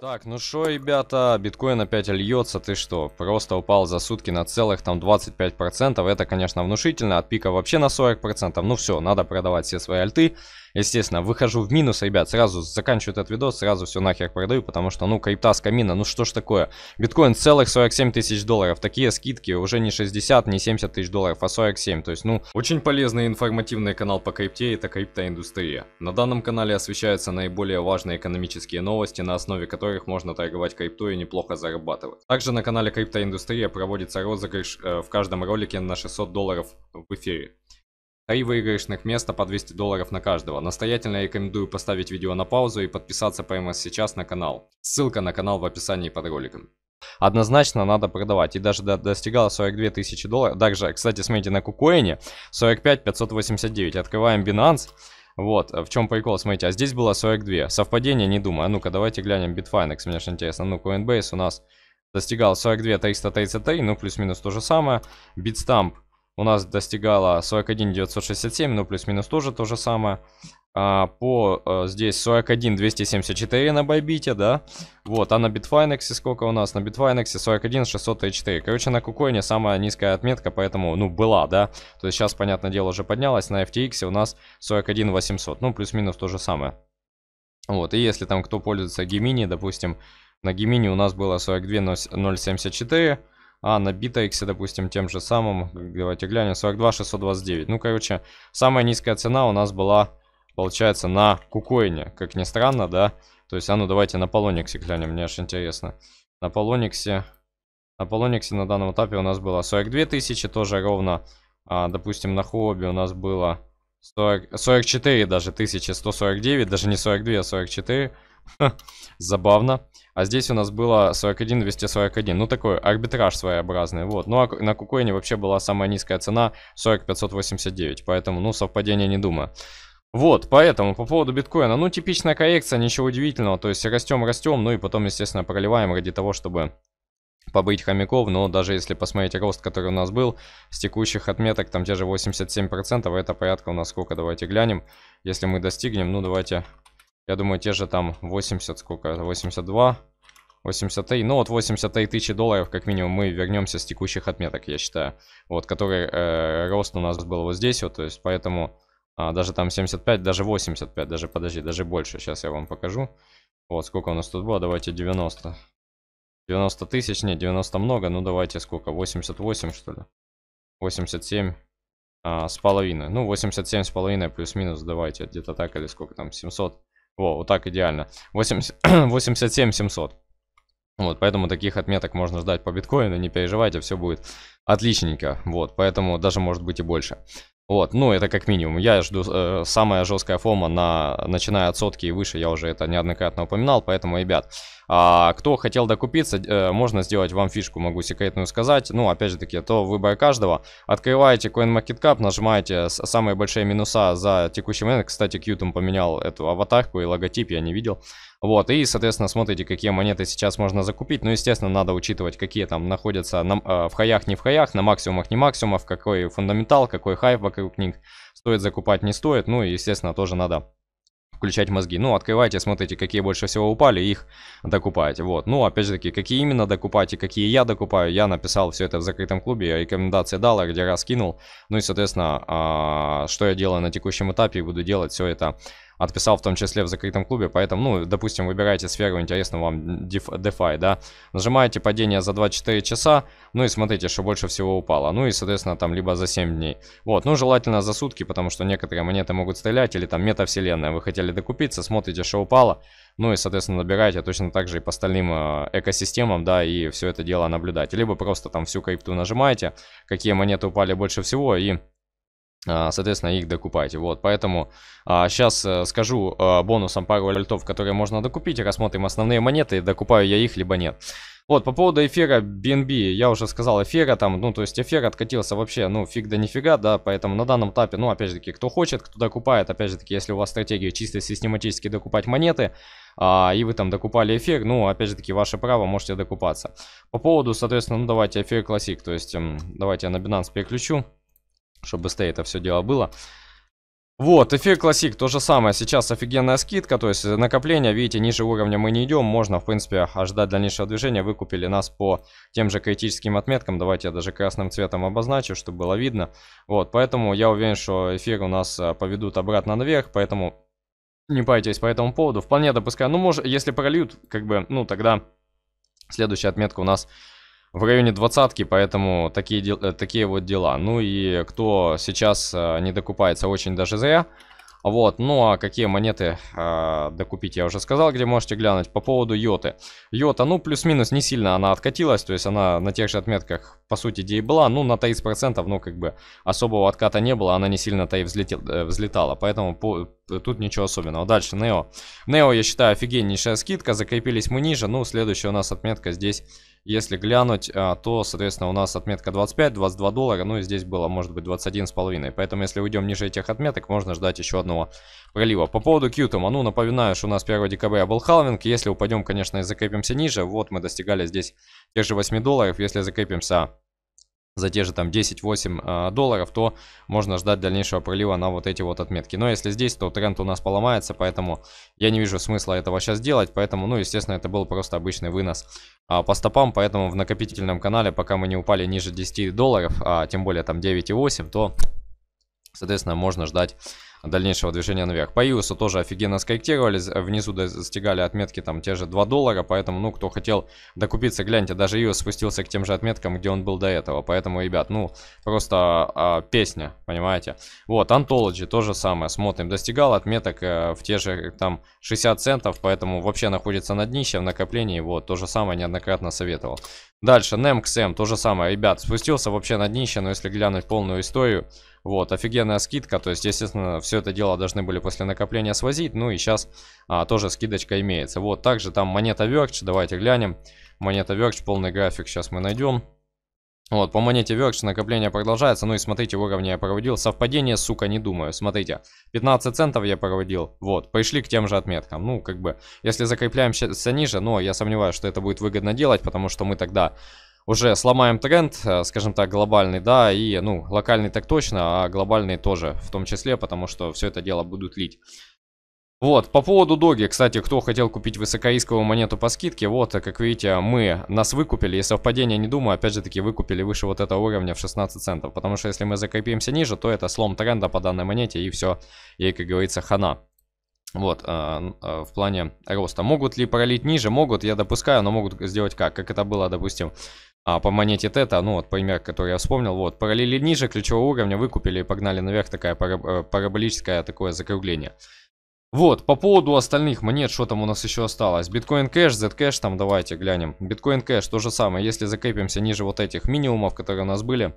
Так, ну что, ребята, биткоин опять льется, ты что? Просто упал за сутки на целых там 25%, это, конечно, внушительно, от пика вообще на 40%, ну все, надо продавать все свои альты естественно, выхожу в минус, ребят, сразу заканчиваю этот видос, сразу все нахер продаю, потому что, ну, крипта с камина, ну что ж такое. Биткоин целых 47 тысяч долларов, такие скидки уже не 60, не 70 тысяч долларов, а 47, то есть, ну, очень полезный информативный канал по крипте, это криптоиндустрия. На данном канале освещаются наиболее важные экономические новости, на основе которых можно торговать крипту и неплохо зарабатывать. Также на канале Криптоиндустрия проводится розыгрыш э, в каждом ролике на 600 долларов в эфире. Три а выигрышных места по 200 долларов на каждого. Настоятельно рекомендую поставить видео на паузу и подписаться прямо сейчас на канал. Ссылка на канал в описании под роликом. Однозначно надо продавать. И даже до, достигала 42 тысячи долларов. Также, кстати, смотрите, на Кукоине 45 589. Открываем Binance. Вот, в чем прикол, смотрите, а здесь было 42. Совпадение, не думаю. А ну-ка, давайте глянем Bitfinex, мне же интересно. Ну, Coinbase у нас достигал 42 333, ну, плюс-минус то же самое. Bitstamp у нас достигала 41 967, ну плюс-минус тоже то же самое. А, по а, здесь 41 274 на Байбите, да. Вот, а на Bitfinex сколько у нас? На Bitfinex 41 634. Короче, на Кукоине самая низкая отметка, поэтому, ну, была, да. То есть сейчас, понятное дело, уже поднялась. На FTX у нас 41 800, ну, плюс-минус то же самое. Вот, и если там кто пользуется Гемини, допустим, на Гемини у нас было 42 074, а на BitX, допустим, тем же самым, давайте глянем, 42 629. Ну, короче, самая низкая цена у нас была, получается, на Кукоине, как ни странно, да? То есть, а ну, давайте на Полониксе глянем, мне аж интересно. На Полониксе, на Полониксе на данном этапе у нас было 42 тысячи, тоже ровно, а, допустим, на Хобби у нас было 40, 44 даже, 1149, даже не 42, а 44. Забавно. А здесь у нас было 41, 241. Ну, такой арбитраж своеобразный. Вот. Ну, а на Кукоине вообще была самая низкая цена 40 589. Поэтому, ну, совпадение не думаю. Вот, поэтому по поводу биткоина, ну типичная коррекция, ничего удивительного, то есть растем, растем, ну и потом, естественно, проливаем ради того, чтобы побыть хомяков, но даже если посмотреть рост, который у нас был, с текущих отметок, там те же 87%, это порядка у нас сколько, давайте глянем, если мы достигнем, ну давайте, я думаю, те же там 80, сколько, 82, 80 Ti. Ну, от 80 Ti долларов, как минимум, мы вернемся с текущих отметок, я считаю. Вот, который э, рост у нас был вот здесь вот, то есть поэтому а, даже там 75, даже 85, даже, подожди, даже больше. Сейчас я вам покажу. Вот, сколько у нас тут было, давайте 90. 90 тысяч, нет, 90 много, ну давайте сколько, 88 что ли? 87 а, с половиной. Ну, 87 с половиной плюс-минус, давайте, где-то так или сколько там, 700. Во, вот так идеально. 80, 87 700. Вот, поэтому таких отметок можно ждать по биткоину, не переживайте, все будет отличненько. Вот, поэтому даже может быть и больше. Вот, ну это как минимум. Я жду э, самая жесткая фома на начиная от сотки и выше, я уже это неоднократно упоминал, поэтому, ребят, а, кто хотел докупиться, э, можно сделать вам фишку, могу секретную сказать. Ну, опять же таки, то выбор каждого. Открываете CoinMarketCap, нажимаете самые большие минуса за текущий момент. Кстати, Q поменял эту аватарку и логотип, я не видел. Вот, и, соответственно, смотрите, какие монеты сейчас можно закупить. Ну, естественно, надо учитывать, какие там находятся на, э, в хаях, не в хаях, на максимумах, не максимумах, какой фундаментал, какой хайп вокруг них стоит закупать, не стоит. Ну, и, естественно, тоже надо включать мозги. Ну, открывайте, смотрите, какие больше всего упали, их докупайте. Вот. Ну, опять же таки, какие именно докупать и какие я докупаю, я написал все это в закрытом клубе, я рекомендации дал, я а где раскинул. Ну и, соответственно, а, что я делаю на текущем этапе, и буду делать все это отписал в том числе в закрытом клубе, поэтому, ну, допустим, выбираете сферу интересную вам DeFi, да, нажимаете падение за 24 часа, ну и смотрите, что больше всего упало, ну и, соответственно, там либо за 7 дней. Вот, ну, желательно за сутки, потому что некоторые монеты могут стрелять, или там метавселенная, вы хотели докупиться, смотрите, что упало, ну и, соответственно, набираете точно так же и по остальным э, экосистемам, да, и все это дело наблюдать. Либо просто там всю крипту нажимаете, какие монеты упали больше всего, и а, соответственно, их докупайте. Вот, поэтому а, сейчас э, скажу а, бонусом пару альтов, которые можно докупить. Рассмотрим основные монеты, докупаю я их, либо нет. Вот, по поводу эфира BNB, я уже сказал, эфира там, ну, то есть эфир откатился вообще, ну, фиг да нифига, да, поэтому на данном этапе, ну, опять же таки, кто хочет, кто докупает, опять же таки, если у вас стратегия чисто систематически докупать монеты, а, и вы там докупали эфир, ну, опять же таки, ваше право, можете докупаться. По поводу, соответственно, ну, давайте эфир классик, то есть, эм, давайте я на Binance переключу чтобы быстрее это все дело было. Вот, эфир классик, то же самое. Сейчас офигенная скидка, то есть накопление, видите, ниже уровня мы не идем. Можно, в принципе, ожидать дальнейшего движения. Выкупили нас по тем же критическим отметкам. Давайте я даже красным цветом обозначу, чтобы было видно. Вот, поэтому я уверен, что эфир у нас э, поведут обратно наверх, поэтому не пайтесь по этому поводу. Вполне допускаю, ну, может, если прольют, как бы, ну, тогда следующая отметка у нас в районе двадцатки, поэтому такие, э, такие вот дела. Ну и кто сейчас э, не докупается, очень даже зря. Вот, ну а какие монеты э, докупить, я уже сказал, где можете глянуть. По поводу йоты. Йота, ну плюс-минус не сильно она откатилась, то есть она на тех же отметках, по сути, где и была. Ну на 30%, ну как бы особого отката не было, она не сильно-то и взлетел, э, взлетала, поэтому по, э, тут ничего особенного. Дальше, Нео. Нео, я считаю, офигеннейшая скидка, закрепились мы ниже, ну следующая у нас отметка здесь если глянуть, а, то, соответственно, у нас отметка 25, 22 доллара, ну и здесь было, может быть, 21,5. Поэтому, если уйдем ниже этих отметок, можно ждать еще одного пролива. По поводу Qtum, ну, напоминаю, что у нас 1 декабря был халвинг. Если упадем, конечно, и закрепимся ниже, вот мы достигали здесь тех же 8 долларов. Если закрепимся за те же там 10-8 а, долларов, то можно ждать дальнейшего пролива на вот эти вот отметки. Но если здесь, то тренд у нас поломается, поэтому я не вижу смысла этого сейчас делать. Поэтому, ну, естественно, это был просто обычный вынос а, по стопам, поэтому в накопительном канале, пока мы не упали ниже 10 долларов, а тем более там 9,8, то, соответственно, можно ждать дальнейшего движения наверх. По Иусу тоже офигенно скорректировали, внизу достигали отметки там те же 2 доллара, поэтому, ну, кто хотел докупиться, гляньте, даже Иус спустился к тем же отметкам, где он был до этого, поэтому, ребят, ну, просто а, песня, понимаете. Вот, Anthology, то же самое, смотрим, достигал отметок э, в те же там 60 центов, поэтому вообще находится на днище в накоплении, вот, то же самое неоднократно советовал. Дальше, NemXM, то же самое, ребят, спустился вообще на днище, но если глянуть полную историю, вот, офигенная скидка, то есть, естественно, все это дело должны были после накопления свозить, ну и сейчас а, тоже скидочка имеется. Вот, также там монета Verge, давайте глянем, монета Verge, полный график сейчас мы найдем. Вот, по монете Веркш накопление продолжается. Ну и смотрите, уровни я проводил. Совпадение, сука, не думаю. Смотрите, 15 центов я проводил. Вот, пришли к тем же отметкам. Ну, как бы, если закрепляемся ниже, но я сомневаюсь, что это будет выгодно делать, потому что мы тогда уже сломаем тренд, э, скажем так, глобальный, да, и, ну, локальный так точно, а глобальный тоже в том числе, потому что все это дело будут лить. Вот, по поводу Доги, кстати, кто хотел купить высокоисковую монету по скидке, вот, как видите, мы, нас выкупили, и совпадение не думаю, опять же таки выкупили выше вот этого уровня в 16 центов, потому что если мы закрепимся ниже, то это слом тренда по данной монете, и все, ей как говорится, хана. Вот, э, э, в плане роста. Могут ли пролить ниже? Могут, я допускаю, но могут сделать как? Как это было, допустим, э, по монете тета, ну вот пример, который я вспомнил, вот, пролили ниже ключевого уровня, выкупили и погнали наверх, такая э, параболическое такое закругление. Вот, по поводу остальных монет, что там у нас еще осталось. Биткоин кэш, Zcash там давайте глянем. Bitcoin Cash то же самое. Если закрепимся ниже вот этих минимумов, которые у нас были,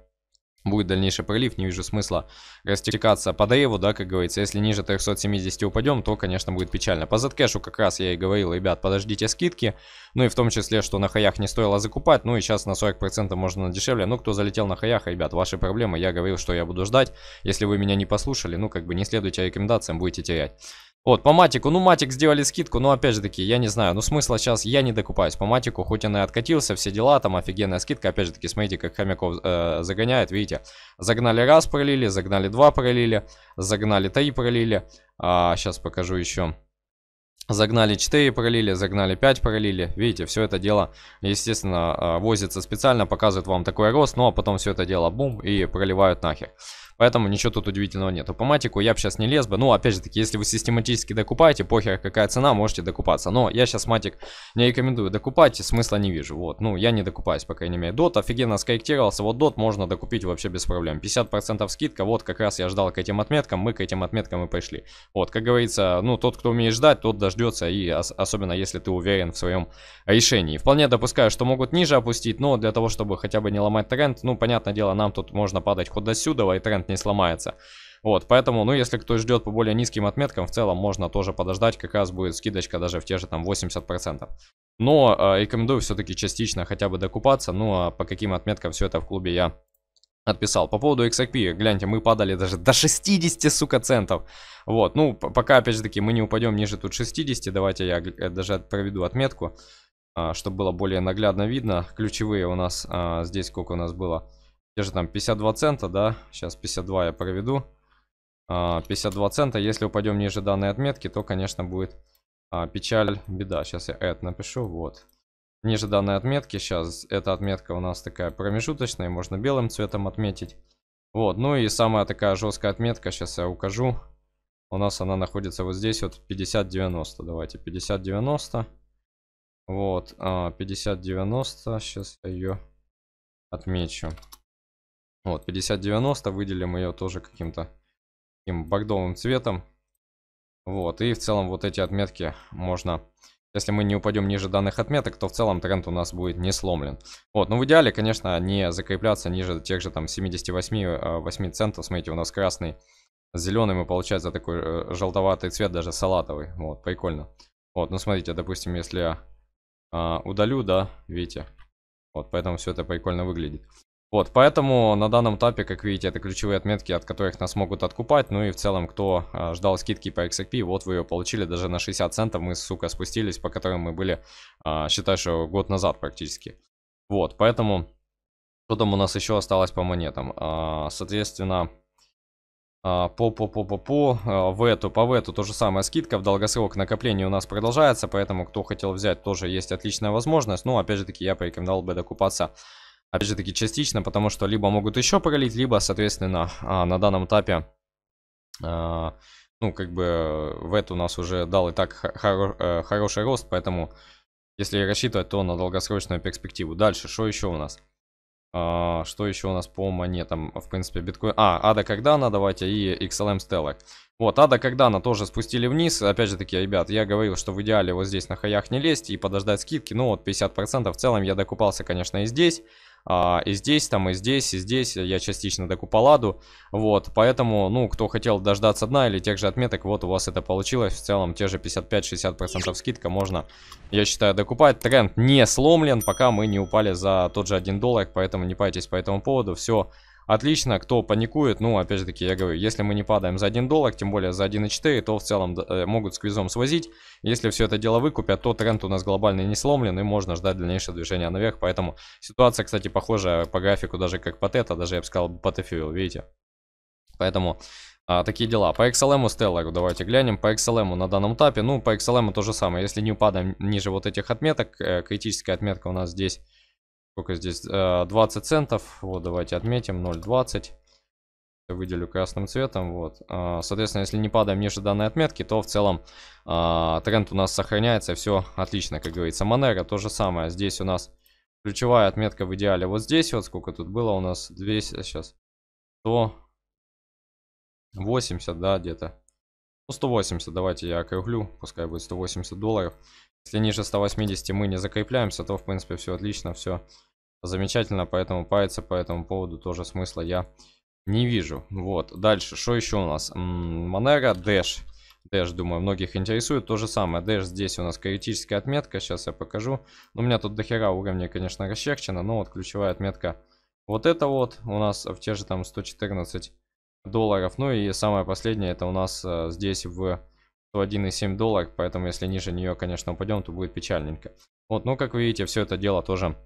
будет дальнейший прилив, не вижу смысла растекаться по древу, да, как говорится. Если ниже 370 упадем, то, конечно, будет печально. По Zcash как раз я и говорил, ребят, подождите скидки. Ну и в том числе, что на хаях не стоило закупать. Ну и сейчас на 40% можно дешевле. Ну, кто залетел на хаях, ребят, ваши проблемы. Я говорил, что я буду ждать. Если вы меня не послушали, ну, как бы не следуйте рекомендациям, будете терять. Вот, по матику, ну матик сделали скидку, но опять же таки, я не знаю, ну смысла сейчас я не докупаюсь по матику, хоть он и откатился, все дела, там офигенная скидка, опять же таки, смотрите, как хомяков э, загоняет, видите, загнали раз, пролили, загнали два, пролили, загнали три, пролили, а, сейчас покажу еще, Загнали 4 пролили, загнали 5 пролили. Видите, все это дело, естественно, э, возится специально, показывает вам такой рост, ну а потом все это дело бум и проливают нахер. Поэтому ничего тут удивительного нету. По матику я бы сейчас не лез бы. Ну, опять же таки, если вы систематически докупаете, похер какая цена, можете докупаться. Но я сейчас матик не рекомендую докупать, смысла не вижу. Вот, ну, я не докупаюсь, по крайней мере. Дот офигенно скорректировался. Вот дот можно докупить вообще без проблем. 50% скидка, вот как раз я ждал к этим отметкам, мы к этим отметкам и пришли. Вот, как говорится, ну, тот, кто умеет ждать, тот дождется, и ос особенно если ты уверен в своем решении. Вполне допускаю, что могут ниже опустить, но для того, чтобы хотя бы не ломать тренд, ну, понятное дело, нам тут можно падать хоть до сюда, и тренд момент не сломается. Вот, поэтому, ну, если кто ждет по более низким отметкам, в целом можно тоже подождать, как раз будет скидочка даже в те же там 80%. Но э, рекомендую все-таки частично хотя бы докупаться, ну, а по каким отметкам все это в клубе я отписал. По поводу XRP, гляньте, мы падали даже до 60, сука, центов. Вот, ну, пока, опять же таки, мы не упадем ниже тут 60, давайте я даже проведу отметку, а, чтобы было более наглядно видно. Ключевые у нас, а, здесь сколько у нас было? где же там 52 цента, да? Сейчас 52 я проведу. 52 а, цента. Если упадем ниже данной отметки, то, конечно, будет а, печаль, беда. Сейчас я это напишу, вот. Ниже данной отметки, сейчас эта отметка у нас такая промежуточная, можно белым цветом отметить. Вот, ну и самая такая жесткая отметка, сейчас я укажу. У нас она находится вот здесь, вот 50-90, давайте, 50-90. Вот, 50-90, а, сейчас я ее отмечу. Вот, 50-90, выделим ее тоже каким-то таким багдовым цветом. Вот, и в целом вот эти отметки можно... Если мы не упадем ниже данных отметок, то в целом тренд у нас будет не сломлен. Вот, но ну, в идеале, конечно, не закрепляться ниже тех же там 78-8 э, центов. Смотрите, у нас красный с зеленым и получается такой э, желтоватый цвет, даже салатовый. Вот, прикольно. Вот, ну смотрите, допустим, если я а, удалю, да, видите, вот, поэтому все это прикольно выглядит. Вот, поэтому на данном этапе, как видите, это ключевые отметки, от которых нас могут откупать. Ну и в целом, кто э, ждал скидки по XRP, вот вы ее получили даже на 60 центов. Мы, сука, спустились, по которым мы были, э, считай, что год назад практически. Вот, поэтому, что там у нас еще осталось по монетам? Э, соответственно, по-по-по-по-по, в эту, по в эту то же самое скидка в долгосрок накопления у нас продолжается, поэтому кто хотел взять, тоже есть отличная возможность. ну опять же таки, я порекомендовал бы докупаться Опять же таки частично, потому что либо могут еще пролить, либо, соответственно, а, на данном этапе, а, ну, как бы, э, вет у нас уже дал и так хоро э, хороший рост, поэтому, если рассчитывать, то на долгосрочную перспективу. Дальше, что еще у нас? А, что еще у нас по монетам? В принципе, биткоин... А, Ада Кагдана, давайте, и XLM Stellar. Эм вот, Ада Кагдана тоже спустили вниз. Опять же таки, ребят, я говорил, что в идеале вот здесь на хаях не лезть и подождать скидки. Ну, вот 50% в целом я докупался, конечно, и здесь а, и здесь, там, и здесь, и здесь. Я частично докуполаду. Вот, поэтому, ну, кто хотел дождаться дна или тех же отметок, вот у вас это получилось. В целом, те же 55-60% скидка можно, я считаю, докупать. Тренд не сломлен, пока мы не упали за тот же 1 доллар, поэтому не пайтесь по этому поводу. Все Отлично, кто паникует, ну, опять же таки, я говорю, если мы не падаем за 1 доллар, тем более за 1,4, то в целом э, могут сквизом свозить. Если все это дело выкупят, то тренд у нас глобальный не сломлен, и можно ждать дальнейшего движения наверх. Поэтому ситуация, кстати, похожа по графику даже как по тета, даже я бы сказал по тефил, видите? Поэтому а, такие дела. По XLM Stellar давайте глянем. По XLM на данном этапе, ну, по XLM то же самое. Если не упадаем ниже вот этих отметок, э, критическая отметка у нас здесь Сколько здесь? 20 э, центов. Вот, давайте отметим. 0,20. Выделю красным цветом. Вот. Э, соответственно, если не падаем ниже данной отметки, то в целом э, тренд у нас сохраняется. Все отлично, как говорится. Манера то же самое. Здесь у нас ключевая отметка в идеале вот здесь. Вот сколько тут было у нас? 200 сейчас. 180, да, где-то. Ну, 180, давайте я округлю, пускай будет 180 долларов. Если ниже 180 мы не закрепляемся, то, в принципе, все отлично, все замечательно, поэтому париться по этому поводу тоже смысла я не вижу. Вот, дальше, что еще у нас? Monero, Dash. Dash, думаю, многих интересует. То же самое, Dash здесь у нас критическая отметка, сейчас я покажу. Но ну, У меня тут дохера уровня, конечно, расчерчено, но вот ключевая отметка вот это вот у нас в те же там 114 долларов. Ну и самое последнее, это у нас э, здесь в 1,7 доллар, поэтому если ниже нее, конечно, упадем, то будет печальненько. Вот, ну как вы видите, все это дело тоже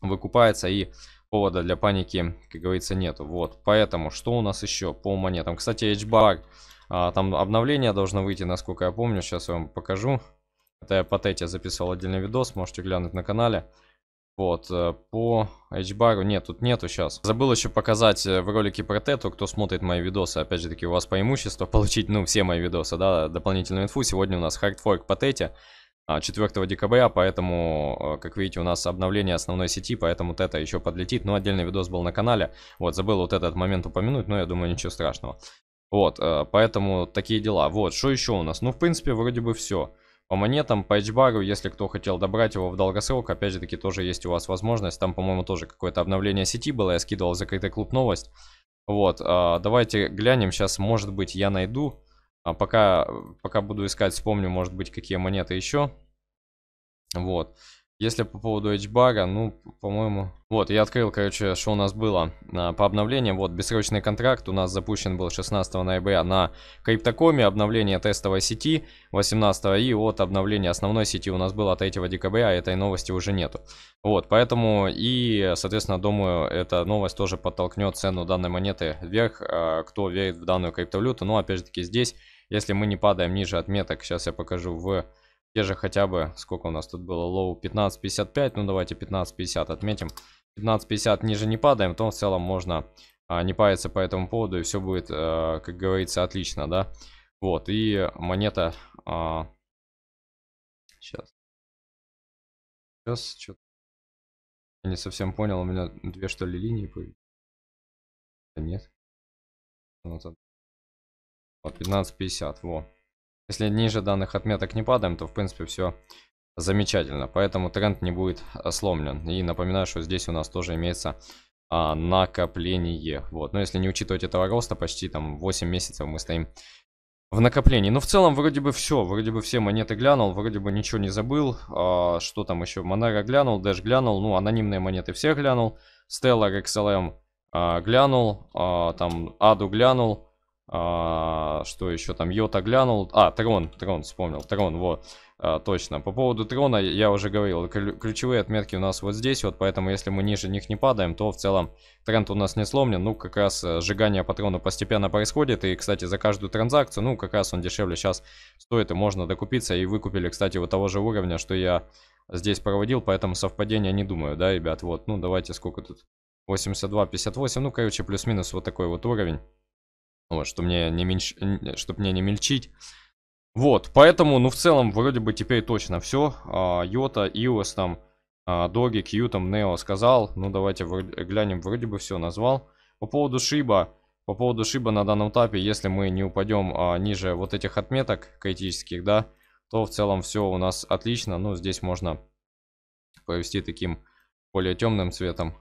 выкупается и повода для паники, как говорится, нету. Вот, поэтому, что у нас еще по монетам? Кстати, HBAR, а, там обновление должно выйти, насколько я помню, сейчас я вам покажу. Это я по тете записывал отдельный видос, можете глянуть на канале. Вот, э, по H-бару, нет, тут нету сейчас. Забыл еще показать э, в ролике про тету, кто смотрит мои видосы. Опять же таки, у вас преимущество получить, ну, все мои видосы, да, дополнительную инфу. Сегодня у нас хардфорк по тете 4 а, декабря, поэтому, э, как видите, у нас обновление основной сети, поэтому тета еще подлетит. Но ну, отдельный видос был на канале, вот, забыл вот этот момент упомянуть, но я думаю, ничего страшного. Вот, поэтому такие дела. Вот, что еще у нас? Ну, в принципе, вроде бы все. По монетам, по эджбару, если кто хотел добрать его в долгосрок, опять же таки тоже есть у вас возможность. Там, по-моему, тоже какое-то обновление сети было, я скидывал в закрытый клуб новость. Вот, а, давайте глянем, сейчас, может быть, я найду. А, пока, пока буду искать, вспомню, может быть, какие монеты еще. Вот. Если по поводу H-бага, ну, по-моему... Вот, я открыл, короче, что у нас было а, по обновлениям. Вот, бессрочный контракт у нас запущен был 16 ноября на криптокоме. Обновление тестовой сети 18 и от обновления основной сети у нас было 3 декабря, а этой новости уже нету. Вот, поэтому и, соответственно, думаю, эта новость тоже подтолкнет цену данной монеты вверх, а, кто верит в данную криптовалюту. Но, ну, опять же таки, здесь, если мы не падаем ниже отметок, сейчас я покажу в те же хотя бы, сколько у нас тут было, лоу 15.55, ну давайте 15.50 отметим. 15.50 ниже не падаем, то в целом можно а, не париться по этому поводу, и все будет, а, как говорится, отлично, да. Вот, и монета... А... Сейчас. Сейчас, что-то... Я не совсем понял, у меня две что ли линии появились? Да нет. Вот, вот 15.50, во. Если ниже данных отметок не падаем, то в принципе все замечательно. Поэтому тренд не будет а, сломлен. И напоминаю, что здесь у нас тоже имеется а, накопление. Вот. Но если не учитывать этого роста, почти там 8 месяцев мы стоим в накоплении. Но ну, в целом вроде бы все, вроде бы все монеты глянул, вроде бы ничего не забыл. А, что там еще? Монара глянул, Dash глянул, ну анонимные монеты все глянул. Stellar XLM а, глянул, а, там Аду глянул, а, что еще там? Йота глянул. А, Трон, Трон вспомнил. Трон, вот. А, точно. По поводу трона я уже говорил, ключевые отметки у нас вот здесь, вот поэтому если мы ниже них не падаем, то в целом тренд у нас не сломлен. Ну, как раз э, сжигание патрона постепенно происходит, и, кстати, за каждую транзакцию, ну, как раз он дешевле сейчас стоит, и можно докупиться. И выкупили, кстати, вот того же уровня, что я здесь проводил, поэтому совпадение, не думаю, да, ребят? Вот, ну, давайте сколько тут? 82, 58, ну, короче, плюс-минус вот такой вот уровень. Вот, чтобы мне не, меньш... чтобы мне не мельчить. Вот, поэтому, ну, в целом, вроде бы теперь точно все. А, Йота, Иос там, а, Доги, Кью там, Нео сказал. Ну, давайте глянем, вроде бы все назвал. По поводу Шиба, по поводу Шиба на данном этапе, если мы не упадем а, ниже вот этих отметок критических, да, то в целом все у нас отлично. Ну, здесь можно провести таким более темным цветом.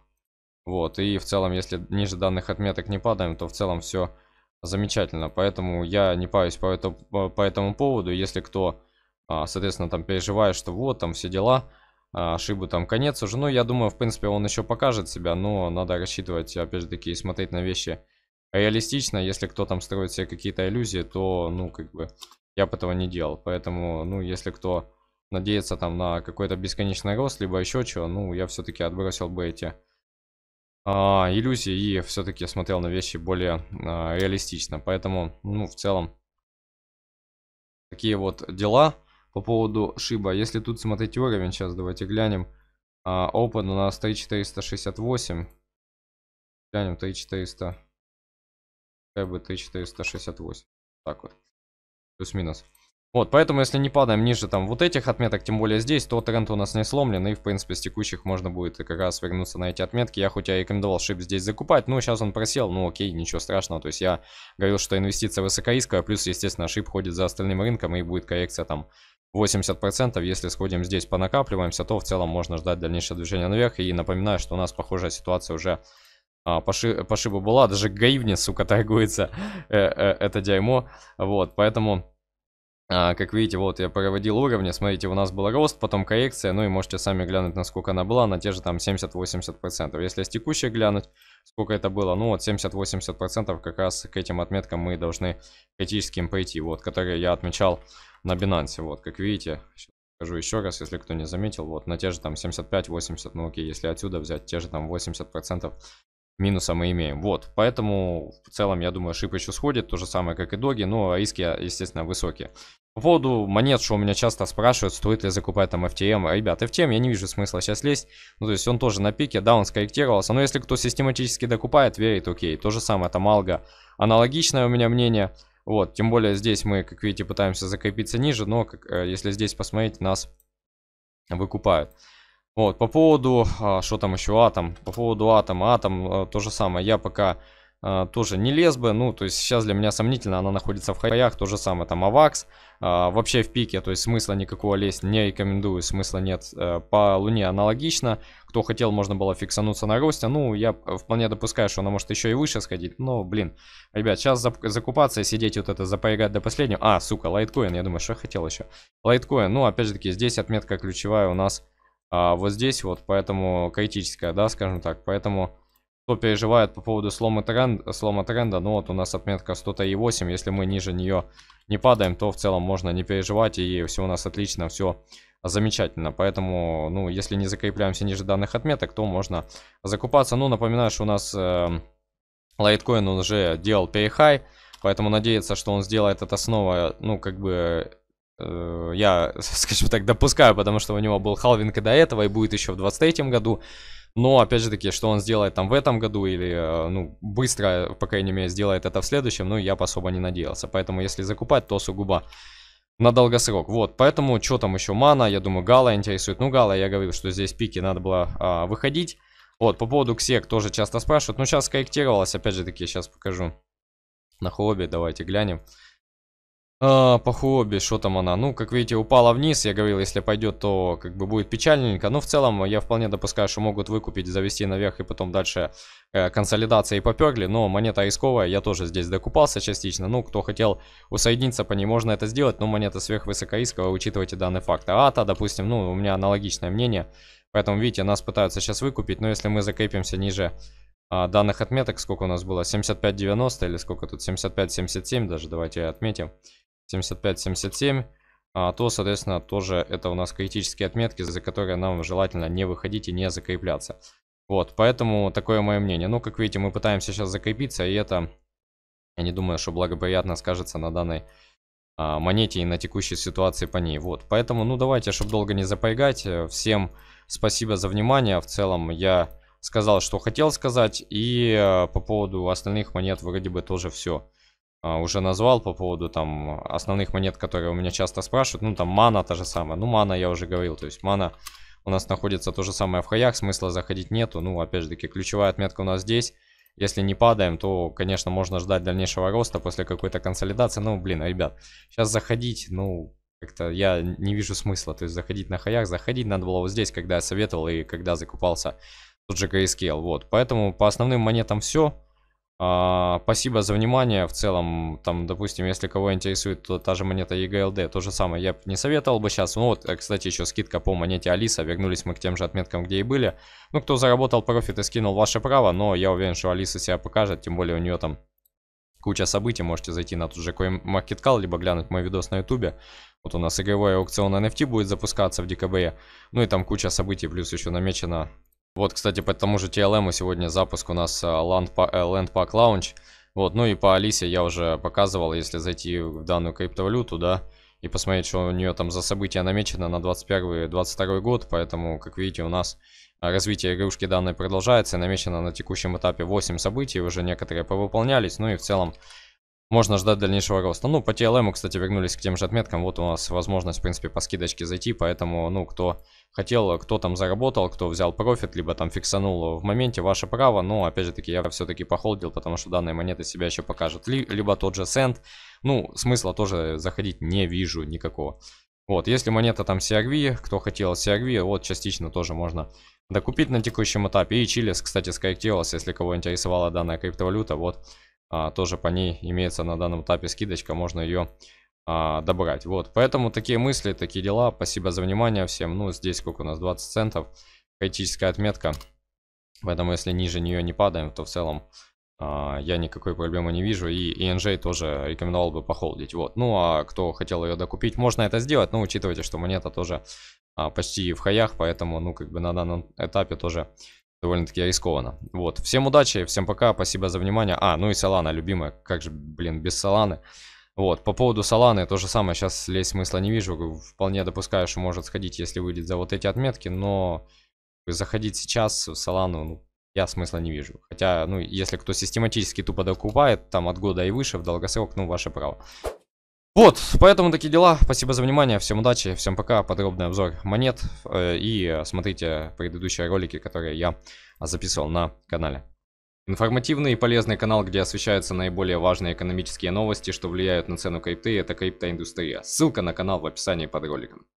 Вот, и в целом, если ниже данных отметок не падаем, то в целом все замечательно. Поэтому я не паюсь по, это, по этому поводу. Если кто, а, соответственно, там переживает, что вот, там все дела, а, Шибу там конец уже. Ну, я думаю, в принципе, он еще покажет себя, но надо рассчитывать, опять же таки, смотреть на вещи реалистично. Если кто там строит себе какие-то иллюзии, то, ну, как бы, я бы этого не делал. Поэтому, ну, если кто надеется там на какой-то бесконечный рост, либо еще чего, ну, я все-таки отбросил бы эти а, иллюзий и все-таки смотрел на вещи более а, реалистично. Поэтому, ну, в целом, такие вот дела по поводу шиба. Если тут смотреть уровень, сейчас давайте глянем. А, open у нас 3468. Глянем 3400. Как бы 3468. Так вот. Плюс-минус. Вот, поэтому если не падаем ниже там вот этих отметок, тем более здесь, то тренд у нас не сломлен, и в принципе с текущих можно будет как раз вернуться на эти отметки. Я хоть и рекомендовал шип здесь закупать, но сейчас он просел, ну окей, ничего страшного. То есть я говорил, что инвестиция высокорисковая, плюс, естественно, шип ходит за остальным рынком, и будет коррекция там 80%. Если сходим здесь, понакапливаемся, то в целом можно ждать дальнейшее движение наверх. И напоминаю, что у нас похожая ситуация уже а, поши, пошиба была, даже гривня, сука, торгуется э -э, это дерьмо. Вот, поэтому... А, как видите, вот я проводил уровни, смотрите, у нас был рост, потом коррекция, ну и можете сами глянуть, насколько она была, на те же там 70-80%. Если с текущей глянуть, сколько это было, ну вот 70-80% как раз к этим отметкам мы должны критическим пойти, вот, которые я отмечал на Binance, вот, как видите, сейчас покажу еще раз, если кто не заметил, вот, на те же там 75-80, ну окей, если отсюда взять, те же там 80%, минуса мы имеем. Вот, поэтому в целом, я думаю, шип еще сходит, то же самое, как и доги, но риски, а, естественно, высокие. По поводу монет, что у меня часто спрашивают, стоит ли закупать там FTM. Ребят, FTM я не вижу смысла сейчас лезть. Ну, то есть он тоже на пике, да, он скорректировался. Но если кто систематически докупает, верит, окей. То же самое, там алга. Аналогичное у меня мнение. Вот, тем более здесь мы, как видите, пытаемся закрепиться ниже, но как, э, если здесь посмотреть, нас выкупают. Вот, по поводу, а, что там еще, атом. По поводу атома, атом э, то же самое. Я пока а, тоже не лез бы, ну, то есть сейчас для меня сомнительно, она находится в хаях, то же самое, там, авакс, а, вообще в пике, то есть смысла никакого лезть не рекомендую, смысла нет. Э, по луне аналогично, кто хотел, можно было фиксануться на росте, ну, я вполне допускаю, что она может еще и выше сходить, но, блин, ребят, сейчас закупаться и сидеть вот это, запрягать до последнего, а, сука, лайткоин, я думаю, что я хотел еще, лайткоин, ну, опять же таки, здесь отметка ключевая у нас а, вот здесь вот, поэтому критическая, да, скажем так, поэтому кто переживает по поводу слома, тренд, слома тренда, ну вот у нас отметка 108, если мы ниже нее не падаем, то в целом можно не переживать и все у нас отлично, все замечательно. Поэтому, ну, если не закрепляемся ниже данных отметок, то можно закупаться. Ну, напоминаю, что у нас э, эм, Litecoin уже делал перехай, поэтому надеяться, что он сделает это снова, ну, как бы Э, я, скажем так, допускаю, потому что у него был халвинг и до этого, и будет еще в 23 году. Но, опять же таки, что он сделает там в этом году или, э, ну, быстро, по крайней мере, сделает это в следующем, ну, я бы особо не надеялся. Поэтому, если закупать, то сугубо на долгосрок. Вот, поэтому, что там еще мана, я думаю, Гала интересует. Ну, Гала, я говорил, что здесь пики надо было а, выходить. Вот, по поводу ксек тоже часто спрашивают. Ну, сейчас скорректировалось, опять же таки, сейчас покажу. На хобби давайте глянем. А, по хобби, что там она? Ну, как видите, упала вниз. Я говорил, если пойдет, то как бы будет печальненько. Но ну, в целом я вполне допускаю, что могут выкупить, завести наверх и потом дальше э, консолидация и поперли. Но монета исковая я тоже здесь докупался частично. Ну, кто хотел усоединиться по ней, можно это сделать. Но монета сверхвысокорисковая, учитывайте данный факт. А АТА, допустим, ну, у меня аналогичное мнение. Поэтому, видите, нас пытаются сейчас выкупить. Но если мы закрепимся ниже а, данных отметок, сколько у нас было? 75-90 или сколько тут? 75-77 даже, давайте отметим. 75-77, а, то, соответственно, тоже это у нас критические отметки, за которые нам желательно не выходить и не закрепляться. Вот, поэтому такое мое мнение. Ну, как видите, мы пытаемся сейчас закрепиться, и это, я не думаю, что благоприятно скажется на данной а, монете и на текущей ситуации по ней. Вот, поэтому, ну, давайте, чтобы долго не запрягать, э, всем спасибо за внимание. В целом, я сказал, что хотел сказать, и э, по поводу остальных монет вроде бы тоже все. А, уже назвал по поводу там основных монет, которые у меня часто спрашивают. Ну, там мана та же самая. Ну, мана я уже говорил. То есть мана у нас находится то же самое в хаях. Смысла заходить нету. Ну, опять же таки, ключевая отметка у нас здесь. Если не падаем, то, конечно, можно ждать дальнейшего роста после какой-то консолидации. Ну, блин, ребят, сейчас заходить, ну, как-то я не вижу смысла. То есть заходить на хаях, заходить надо было вот здесь, когда я советовал и когда закупался тот же GSKL. Вот, поэтому по основным монетам все. А, спасибо за внимание. В целом, там, допустим, если кого интересует, то та же монета EGLD, то же самое я не советовал бы сейчас. Ну вот, э, кстати, еще скидка по монете Алиса. Вернулись мы к тем же отметкам, где и были. Ну, кто заработал профит и скинул, ваше право, но я уверен, что Алиса себя покажет, тем более у нее там куча событий. Можете зайти на тот же CoinMarketCal, либо глянуть мой видос на YouTube. Вот у нас игровой аукцион NFT будет запускаться в декабре. Ну и там куча событий, плюс еще намечено вот, кстати, по тому же TLM сегодня запуск у нас э, Landpack э, Launch. Вот, ну и по Алисе я уже показывал, если зайти в данную криптовалюту, да, и посмотреть, что у нее там за события намечено на 21-22 год, поэтому, как видите, у нас э, развитие игрушки данной продолжается, намечено на текущем этапе 8 событий, уже некоторые повыполнялись, ну и в целом можно ждать дальнейшего роста. Ну, по TLM, кстати, вернулись к тем же отметкам. Вот у нас возможность, в принципе, по скидочке зайти, поэтому, ну, кто хотел, кто там заработал, кто взял профит, либо там фиксанул в моменте, ваше право. Но, опять же таки, я все-таки похолдил, потому что данные монеты себя еще покажут. Либо тот же Сент. Ну, смысла тоже заходить не вижу никакого. Вот, если монета там CRV, кто хотел CRV, вот частично тоже можно докупить на текущем этапе. И Чилис, кстати, скорректировался, если кого интересовала данная криптовалюта, вот а, тоже по ней имеется на данном этапе скидочка, можно ее а, добрать. Вот, поэтому такие мысли, такие дела. Спасибо за внимание всем. Ну, здесь сколько у нас? 20 центов. хаотическая отметка. Поэтому, если ниже нее не падаем, то в целом а, я никакой проблемы не вижу. И ENJ тоже рекомендовал бы похолдить. Вот. Ну, а кто хотел ее докупить, можно это сделать. Но учитывайте, что монета тоже а, почти в хаях. Поэтому, ну, как бы на данном этапе тоже довольно-таки рискованно. Вот, всем удачи, всем пока, спасибо за внимание. А, ну и Солана, любимая, как же, блин, без Соланы. Вот, по поводу Соланы, то же самое, сейчас лезть смысла не вижу, вполне допускаю, что может сходить, если выйдет за вот эти отметки, но заходить сейчас в Солану, ну, я смысла не вижу. Хотя, ну, если кто систематически тупо докупает, там, от года и выше, в долгосрок, ну, ваше право. Вот, поэтому такие дела. Спасибо за внимание, всем удачи, всем пока. Подробный обзор монет. Э, и смотрите предыдущие ролики, которые я записывал на канале. Информативный и полезный канал, где освещаются наиболее важные экономические новости, что влияют на цену крипты, это криптоиндустрия. Ссылка на канал в описании под роликом.